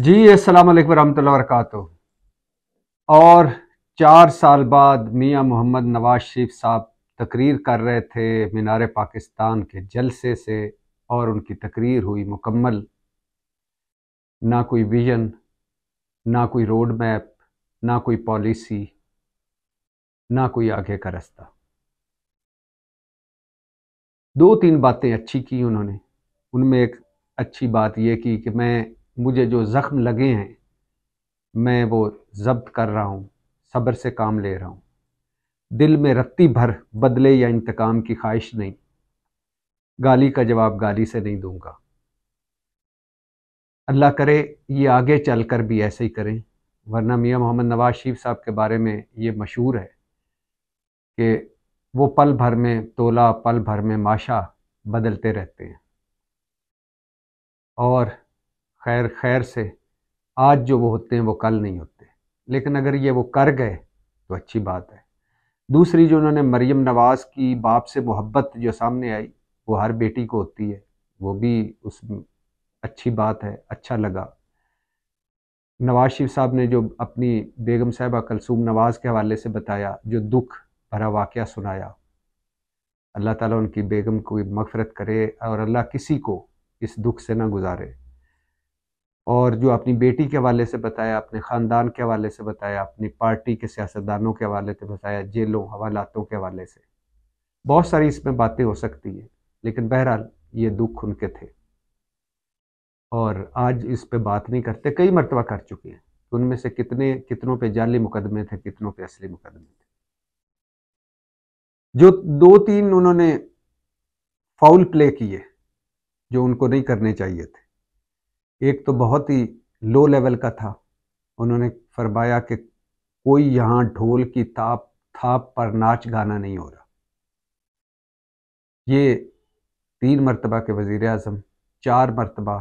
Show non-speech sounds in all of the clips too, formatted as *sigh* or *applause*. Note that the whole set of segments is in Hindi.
जी असल वालेकुम रहमतुल्लाहि और चार साल बाद मियां मोहम्मद नवाज शरीफ साहब तकरीर कर रहे थे मीनार पाकिस्तान के जलसे से और उनकी तकरीर हुई मुकम्मल ना कोई विजन ना कोई रोड मैप ना कोई पॉलिसी ना कोई आगे का रास्ता दो तीन बातें अच्छी की उन्होंने उनमें एक अच्छी बात यह की कि मैं मुझे जो ज़ख्म लगे हैं मैं वो जब्त कर रहा हूँ सब्र से काम ले रहा हूँ दिल में रत्ती भर बदले या इंतकाम की ख्वाहिश नहीं गाली का जवाब गाली से नहीं दूंगा अल्लाह करे ये आगे चल कर भी ऐसे ही करें वरना मियाँ मोहम्मद नवाज शरीफ साहब के बारे में ये मशहूर है कि वो पल भर में तोला पल भर में माशा बदलते रहते हैं और खैर खैर से आज जो वो होते हैं वो कल नहीं होते लेकिन अगर ये वो कर गए तो अच्छी बात है दूसरी जो उन्होंने मरियम नवाज़ की बाप से मोहब्बत जो सामने आई वो हर बेटी को होती है वो भी उस अच्छी बात है अच्छा लगा नवाज शिव साहब ने जो अपनी बेगम साहबा कलसूम नवाज़ के हवाले से बताया जो दुख भरा वाक़ सुनाया अल्लाह ताला उनकी बेगम को मफ़रत करे और अल्लाह किसी को इस दुख से ना गुजारे और जो अपनी बेटी के हवाले से बताया अपने ख़ानदान के हवाले से बताया अपनी पार्टी के सियासतदानों के हवाले से बताया जेलों हवालातों के हवाले से बहुत सारी इसमें बातें हो सकती हैं लेकिन बहरहाल ये दुख उनके थे और आज इस पर बात नहीं करते कई मरतबा कर चुके हैं उनमें से कितने कितनों पे जाली मुकदमे थे कितनों पे असली मुकदमे थे जो दो तीन उन्होंने फाउल प्ले किए जो उनको नहीं करने चाहिए थे एक तो बहुत ही लो लेवल का था उन्होंने फरमाया कि कोई यहाँ ढोल की ताप थाप पर नाच गाना नहीं हो रहा ये तीन मरतबा के वज़ी अजम चार मरतबा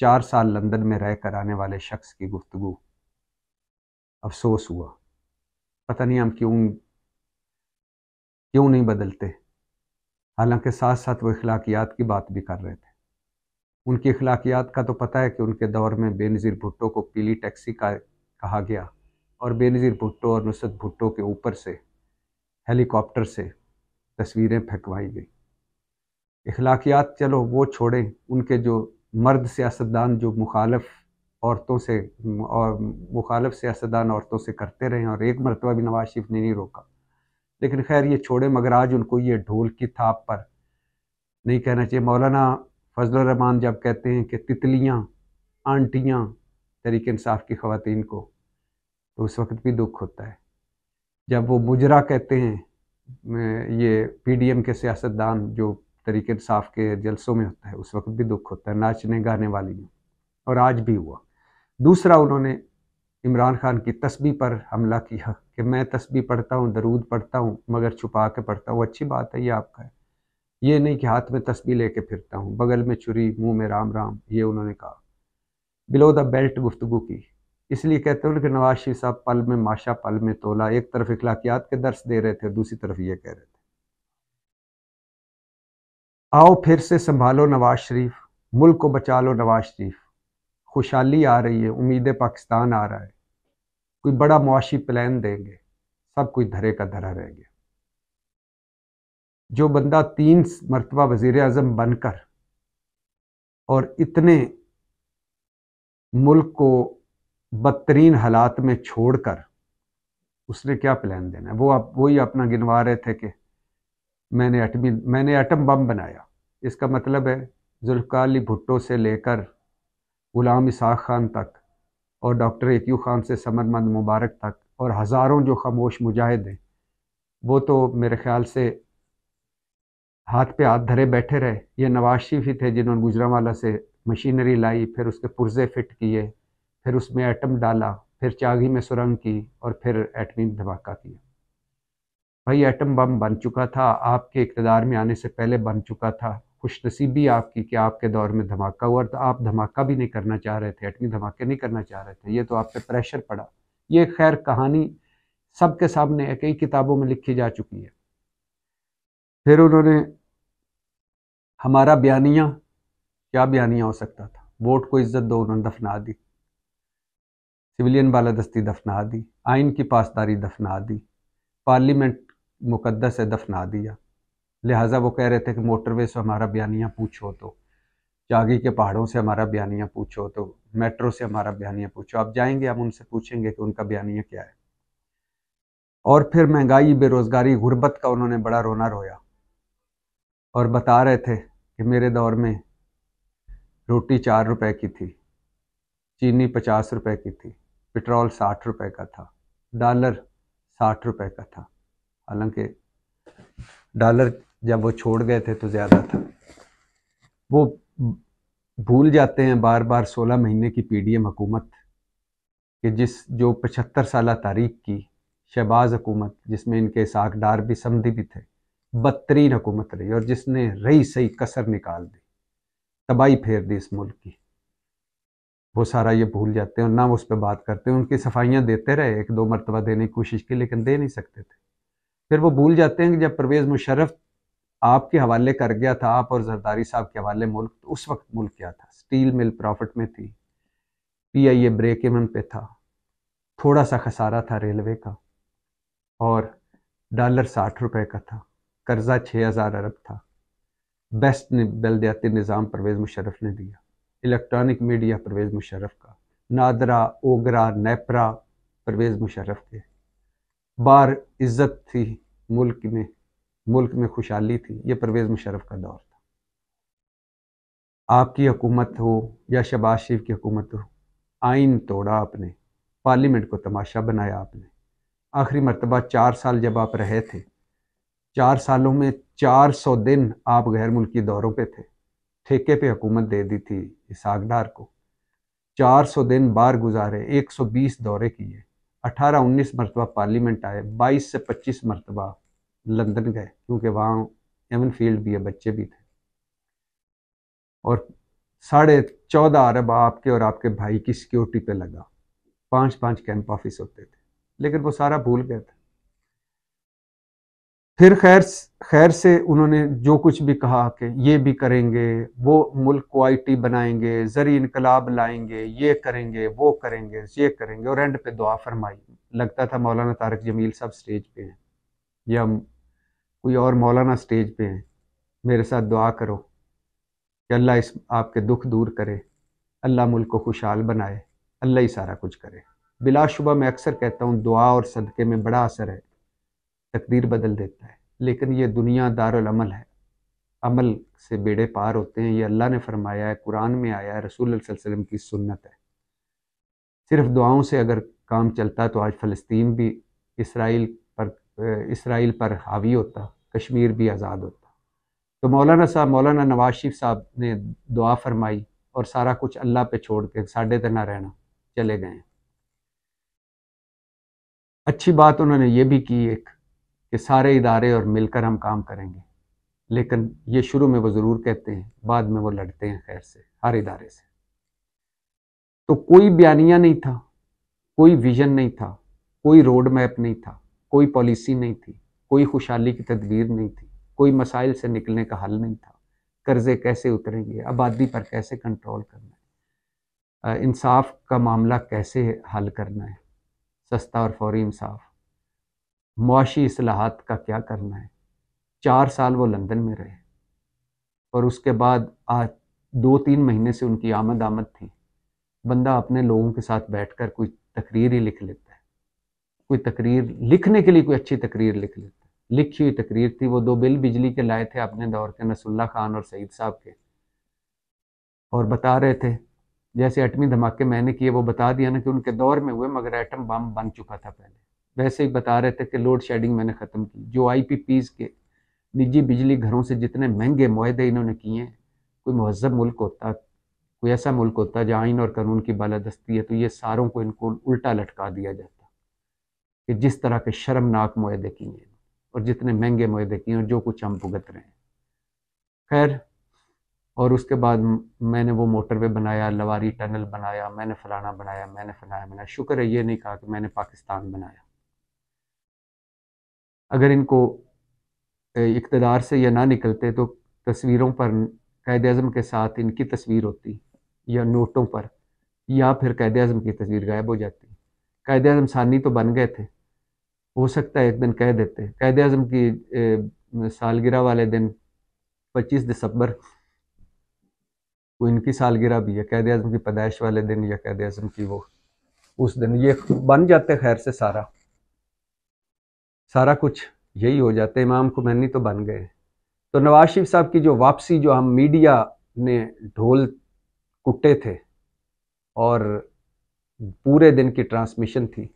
चार साल लंदन में रह कर आने वाले शख्स की गुफ्तु अफसोस हुआ पता नहीं हम क्यों क्यों नहीं बदलते हालांकि साथ साथ वो अखलाकियात की बात भी कर रहे थे उनकी अखलाकियात का तो पता है कि उनके दौर में बेनज़ीर भुट्टो को पीली टैक्सी का कहा गया और बेनज़ीर भुट्टो और नुसरत भुट्टो के ऊपर से हेलीकॉप्टर से तस्वीरें फेंकवाई गई अखलाकियात चलो वो छोड़ें उनके जो मर्द सियासतदान जो मुखालफ औरतों से और मुखालफ सियासतदान औरतों से करते रहे और एक मरतबा भी नवाज शरीफ ने नहीं रोका लेकिन खैर ये छोड़े मगर आज उनको ये ढोल की थाप पर नहीं कहना चाहिए मौलाना फजलरहमान जब कहते हैं कि तितलियाँ आंटियाँ तरीक इंसाफ की खातन को तो उस वक्त भी दुख होता है जब वो मुजरा कहते हैं ये पीडीएम के सियासतदान जो तरीक इंसाफ के जलसों में होता है उस वक्त भी दुख होता है नाचने गाने वाली और आज भी हुआ दूसरा उन्होंने इमरान खान की तस्बी पर हमला किया कि मैं तस्बी पढ़ता हूँ दरूद पढ़ता हूँ मगर छुपा के पढ़ता हूँ अच्छी बात है ये आपका है ये नहीं कि हाथ में तस्बी लेके फिरता हूँ बगल में छुरी मुंह में राम राम ये उन्होंने कहा बिलो द बेल्ट गुफ्तगु की इसलिए कहते हैं कि नवाज शरीफ साहब पल में माशा पल में तोला एक तरफ इखलाकियात के दर्श दे रहे थे दूसरी तरफ ये कह रहे थे आओ फिर से संभालो नवाज शरीफ मुल्क को बचा लो नवाज शरीफ खुशहाली आ रही है उम्मीद पाकिस्तान आ रहा है कोई बड़ा मुआशी प्लान देंगे सब कुछ धरे का धरा रह गया जो बंदा तीन मरतबा वज़ी अजम बनकर और इतने मुल्क को बदतरीन हालात में छोड़ कर उसने क्या प्लान देना है वो आप वही अपना गिनवा रहे थे कि मैंने एटमी मैंने एटम बम बनाया इसका मतलब है जुल्फ़ाली भुट्टो से लेकर ग़ुलाम इसाक खान तक और डॉक्टर एतयू खान से समरमंद मुबारक तक और हज़ारों जो खामोश मुजाहिद हैं वो तो मेरे ख्याल से हाथ पे हाथ धरे बैठे रहे ये नवाज शरीफ ही थे जिन्होंने गुजरावाला से मशीनरी लाई फिर उसके पुर्जे फिट किए फिर उसमें एटम डाला फिर चागी में सुरंग की और फिर एटमी धमाका किया भाई एटम बम बन चुका था आपके इकतदार में आने से पहले बन चुका था खुशनसीबी आपकी कि आपके दौर में धमाका हुआ तो आप धमाका भी नहीं करना चाह रहे थे एटमी धमाके नहीं करना चाह रहे थे ये तो आप पे प्रेशर पड़ा ये खैर कहानी सबके सामने कई किताबों में लिखी जा चुकी है फिर उन्होंने हमारा बयानिया क्या बयानिया हो सकता था वोट को इज्जत दो उन्होंने दफना दी सिविलियन बालादस्ती दफना दी आइन की पासदारी दफना दी पार्लियामेंट मुकदस है दफना दिया लिहाजा वो कह रहे थे कि मोटरवे से हमारा बयानिया पूछो तो जागी के पहाड़ों से हमारा बयानिया पूछो तो मेट्रो से हमारा बयानिया पूछो आप जाएंगे हम उनसे पूछेंगे कि उनका बयानिया क्या है और फिर महंगाई बेरोज़गारी गुर्बत का उन्होंने बड़ा रोना रोया और बता रहे थे कि मेरे दौर में रोटी चार रुपए की थी चीनी पचास रुपए की थी पेट्रोल साठ रुपए का था डॉलर साठ रुपए का था हालांकि डॉलर जब वो छोड़ गए थे तो ज़्यादा था वो भूल जाते हैं बार बार सोलह महीने की पी डी एम हकूमत कि जिस जो पचहत्तर साल तारीख की शहबाज हुकूमत जिसमें इनके साकडार भी समधी भी थे बदतरीन हुकूमत रही और जिसने रही सही कसर निकाल दी तबाही फेर दी इस मुल्क की वो सारा ये भूल जाते हैं और ना उस पर बात करते हैं उनकी सफाइयाँ देते रहे एक दो मरतबा देने की कोशिश की लेकिन दे नहीं सकते थे फिर वो भूल जाते हैं कि जब परवेज़ मुशर्रफ आपके हवाले कर गया था आप और जरदारी साहब के हवाले मुल्क तो उस वक्त मुल्क क्या था स्टील मिल प्रॉफिट में थी पी आई ए ब्रेक एमन पे था थोड़ा सा खसारा था रेलवे का और डॉलर साठ रुपए का था कर्जा 6000 अरब था बेस्ट ने बलदयाती निज़ाम परवेज़ मुशरफ ने दिया इलेक्ट्रॉनिक मीडिया परवेज़ मुशरफ का नादरा ओगरा नेपरा परवेज़ मुशरफ के बार इज़्ज़त थी मुल्क में मुल्क में खुशहाली थी ये परवेज़ मुशरफ का दौर था आपकी हुकूमत हो या शबाज शरीफ की हुकूमत हो आइन तोड़ा आपने पार्लियामेंट को तमाशा बनाया आपने आखिरी मरतबा चार साल जब आप रहे थे चार सालों में 400 दिन आप गैर मुल्की दौरों पे थे ठेके पे हुकूमत दे दी थी इस आगदार को 400 दिन बार गुजारे 120 दौरे किए 18-19 मरतबा पार्लियामेंट आए 22 से 25 मरतबा लंदन गए क्योंकि वहाँ एवन फील्ड भी है बच्चे भी थे और साढ़े चौदह अरब आपके और आपके भाई की सिक्योरिटी पे लगा पाँच पाँच कैंप ऑफिस होते थे लेकिन वो सारा भूल गए थे फिर खैर खैर से उन्होंने जो कुछ भी कहा कि ये भी करेंगे वो मुल्क को आईटी बनाएंगे ज़री इनकलाब लाएंगे ये करेंगे वो करेंगे ये करेंगे और एंड पे दुआ फरमाई लगता था मौलाना तारक जमील सब स्टेज पे हैं या कोई और मौलाना स्टेज पे हैं मेरे साथ दुआ करो कि अल्लाह इस आपके दुख दूर करे अल्लाह मुल्क को खुशहाल बनाए अल्लाह ही सारा कुछ करे बिलाशुबा मैं अक्सर कहता हूँ दुआ और सदक़े में बड़ा असर है तकदीर बदल देता है लेकिन ये दुनिया दारमल है अमल से बेड़े पार होते हैं ये अल्लाह ने फरमाया है कुरान में आया है रसूल वसल्लम की सुन्नत है सिर्फ दुआओं से अगर काम चलता तो आज फ़लस्तीन भी इसराइल पर इसराइल पर हावी होता कश्मीर भी आज़ाद होता तो मौलाना साहब मौलाना नवाज शरीफ साहब ने दुआ फरमाई और सारा कुछ अल्लाह पे छोड़ के साढ़े तना रहना चले गए अच्छी बात उन्होंने ये भी की एक कि सारे इदारे और मिलकर हम काम करेंगे लेकिन ये शुरू में वो ज़रूर कहते हैं बाद में वो लड़ते हैं खैर से हर इदारे से तो कोई बयानिया नहीं था कोई विजन नहीं था कोई रोड मैप नहीं था कोई पॉलिसी नहीं थी कोई खुशहाली की तदबीर नहीं थी कोई मसाइल से निकलने का हल नहीं था कर्जे कैसे उतरेंगे आबादी पर कैसे कंट्रोल करना है इंसाफ का मामला कैसे हल करना है सस्ता और फौरी इंसाफ मुआशी असलाहत का क्या करना है चार साल वो लंदन में रहे और उसके बाद आज दो तीन महीने से उनकी आमद आमद थी बंदा अपने लोगों के साथ बैठ कर कोई तकरीर ही लिख लेता है कोई तकरीर लिखने के लिए कोई अच्छी तकरीर लिख लेता है लिखी हुई तकरीर थी वो दो बिल बिजली के लाए थे अपने दौर के नसुल्ला खान और सईद साहब के और बता रहे थे जैसे एटमी धमाके मैंने किए वो बता दिया ना कि उनके दौर में हुए मगर एटम बम बन चुका था पहले वैसे ही बता रहे थे कि लोड शेडिंग मैंने ख़त्म की जो आई पी पीज़ के निजी बिजली घरों से जितने महंगे माहदे इन्होंने किए हैं कोई महजब मुल्क होता कोई ऐसा मुल्क होता जहाँ आइन और कानून की बालादस्ती है तो ये सारों को इनको उल्टा लटका दिया जाता कि जिस तरह के शर्मनाक माहदे किए हैं और जितने महंगे माहदे किए हैं और जो कुछ हम भुगत रहे हैं खैर और उसके बाद मैंने वो मोटरवे बनाया लवारी टनल बनाया मैंने फलाना बनाया मैंने फलाया बनाया शुक्र है ये नहीं कहा कि मैंने पाकिस्तान बनाया अगर इनको इकतदार से या ना निकलते तो तस्वीरों पर क़ैद अजम के साथ इनकी तस्वीर होती या नोटों पर या फिर क़ैद अजम की तस्वीर गायब हो जाती कैद अजम सानी तो बन गए थे हो सकता है एक दिन कह देते कैद अजम की सालगिरह वाले दिन 25 दिसंबर को इनकी सालगिरह भी है कैद अजम की पैदाइश वाले दिन या कैद अजम की वो उस दिन ये बन जाते खैर से सारा सारा कुछ यही हो जाता है इमाम खुमैनी तो बन गए तो नवाज शरीफ साहब की जो वापसी जो हम मीडिया ने ढोल कुटे थे और पूरे दिन की ट्रांसमिशन थी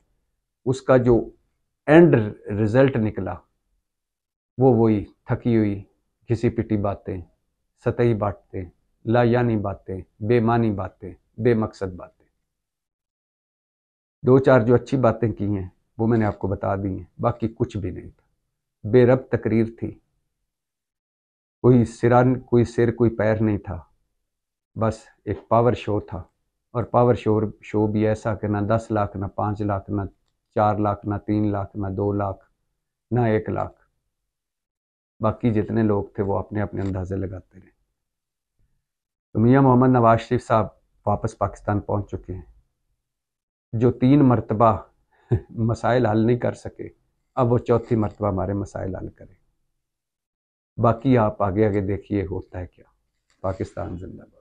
उसका जो एंड रिजल्ट निकला वो वही थकी हुई घिसी पिटी बातें सतही बातें लायानी बातें बेमानी बातें बेमकसद बातें दो चार जो अच्छी बातें की हैं वो मैंने आपको बता दी है बाकी कुछ भी नहीं था बेरब तकरीर थी कोई सिरा कोई सिर कोई पैर नहीं था बस एक पावर शो था और पावर शो शो भी ऐसा कि ना दस लाख ना पाँच लाख ना चार लाख ना तीन लाख ना दो लाख ना एक लाख बाकी जितने लोग थे वो अपने अपने अंदाजे लगाते रहे तो मियाँ मोहम्मद नवाज शरीफ साहब वापस पाकिस्तान पहुंच चुके हैं जो तीन मरतबा *laughs* मसाइल हल नहीं कर सके अब वो चौथी मरतबा हमारे मसाइल हल करें बाकी आप आगे आगे देखिए होता है क्या पाकिस्तान जिंदाबाद